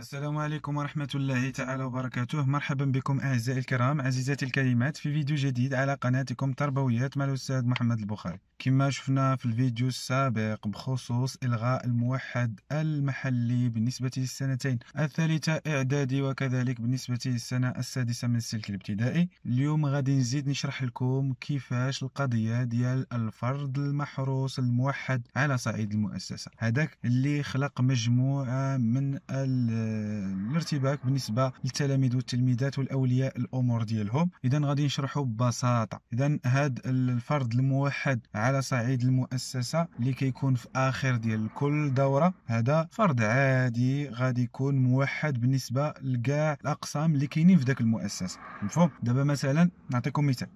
السلام عليكم ورحمة الله تعالى وبركاته مرحبا بكم أعزائي الكرام عزيزاتي الكريمات في فيديو جديد على قناتكم تربويات مع الأستاذ محمد البخاري كما شفنا في الفيديو السابق بخصوص إلغاء الموحد المحلي بالنسبة للسنتين الثالثة إعدادي وكذلك بالنسبة للسنة السادسة من السلك الابتدائي اليوم غادي نزيد نشرح لكم كيفاش القضية ديال الفرد المحروس الموحد على صعيد المؤسسة هذاك اللي خلق مجموعة من ال بارتباك بالنسبه للتلاميذ والتلميذات والاولياء الامور ديالهم اذا غادي نشرحوا ببساطه اذا هذا الفرد الموحد على صعيد المؤسسه اللي كيكون في اخر ديال كل دوره هذا فرد عادي غادي يكون موحد بالنسبه لكاع الاقسام اللي كاينين في ذاك المؤسسه مفهوم دابا مثلا نعطيكم مثال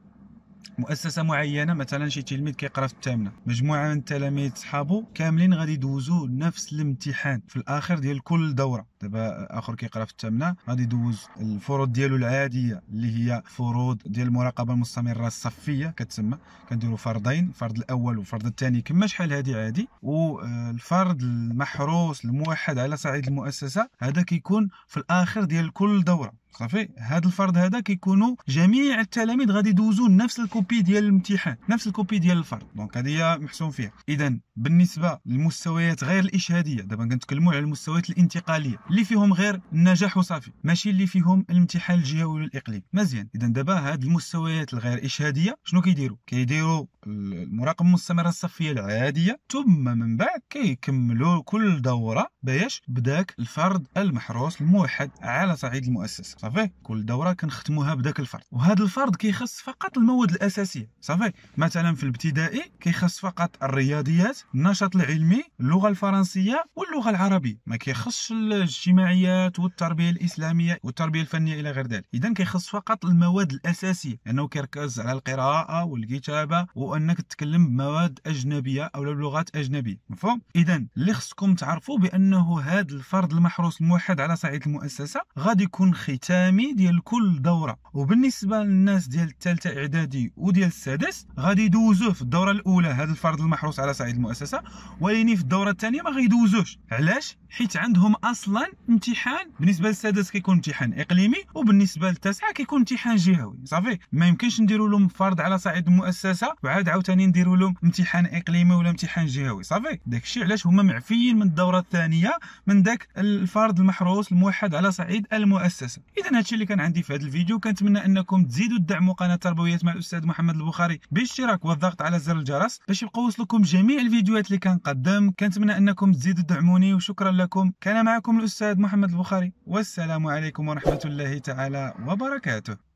مؤسسه معينه مثلا شي تلميذ كيقرا في الثامنه مجموعه من التلاميذ صحابو كاملين غادي يدوزوا نفس الامتحان في الاخر ديال كل دوره دابا اخر كيقرا في الثامنه غادي يدوز الفروض ديالو العاديه اللي هي فروض ديال المراقبه المستمره الصفيه كتسمى كنديروا فرضين الفرض الاول والفرض الثاني كما شحال هادي عادي والفرض آه، المحروس الموحد على صعيد المؤسسه هذا كيكون في الاخر ديال كل دوره صافي هذا الفرض هذا كيكونوا جميع التلاميذ غادي يدوزوا نفس الكوبي ديال الامتحان نفس الكوبي ديال الفرض دونك هذه محسوم فيها اذا بالنسبه للمستويات غير الاشهاديه دابا كنتكلموا على المستويات الانتقاليه اللي فيهم غير النجاح وصافي ماشي اللي فيهم الامتحان الجهوي والاقليمي مزيان اذا دابا هاد المستويات الغير اشهاديه شنو كيديروا كيديروا المراقبه المستمره الصفيه العاديه ثم من بعد كيكملوا كل دوره باش بداك الفرد المحروس الموحد على صعيد المؤسسه صافي كل دوره كنختموها بداك الفرد وهذا الفرد كيخص فقط المواد الاساسيه صافي مثلا في الابتدائي كيخص فقط الرياضيات النشاط العلمي اللغه الفرنسيه واللغه العربيه ما كيخصش الاجتماعيات والتربيه الاسلاميه والتربيه الفنيه الى غير ذلك اذا كيخص فقط المواد الاساسيه لانه يعني كيركز على القراءه والكتابه وان انك تتكلم بمواد اجنبيه او بلغات اجنبيه مفهوم اذا اللي خصكم تعرفوا بانه هذا الفرد المحروس الموحد على صعيد المؤسسه غادي يكون ختامي ديال كل دوره وبالنسبه للناس ديال الثالثه اعدادي وديال السادس غادي يدوزوه في الدوره الاولى هذا الفرد المحروس على صعيد المؤسسه ولكن في الدوره الثانيه ما غيدوزوش علاش حيت عندهم اصلا امتحان بالنسبه للسادس كيكون امتحان اقليمي وبالنسبه للتاسعه كيكون امتحان جهوي صافي ما يمكنش نديروا لهم فرض على صعيد المؤسسه وعاد عاوتاني نديروا لهم امتحان اقليمي ولا امتحان جهوي صافي داك الشيء علاش هما معفيين من الدوره الثانيه من داك الفرض المحروس الموحد على صعيد المؤسسه اذا هذا الشيء اللي كان عندي في هذا الفيديو كنتمنى انكم تزيدوا تدعموا قناه تربويات مع الاستاذ محمد البخاري بالاشتراك والضغط على زر الجرس باش يبقى وصلكم جميع الفيديوهات اللي كنقدم كنتمنى انكم تزيدوا تدعموني وشكرا لكم كان معكم الأستاذ محمد البخاري والسلام عليكم ورحمة الله تعالى وبركاته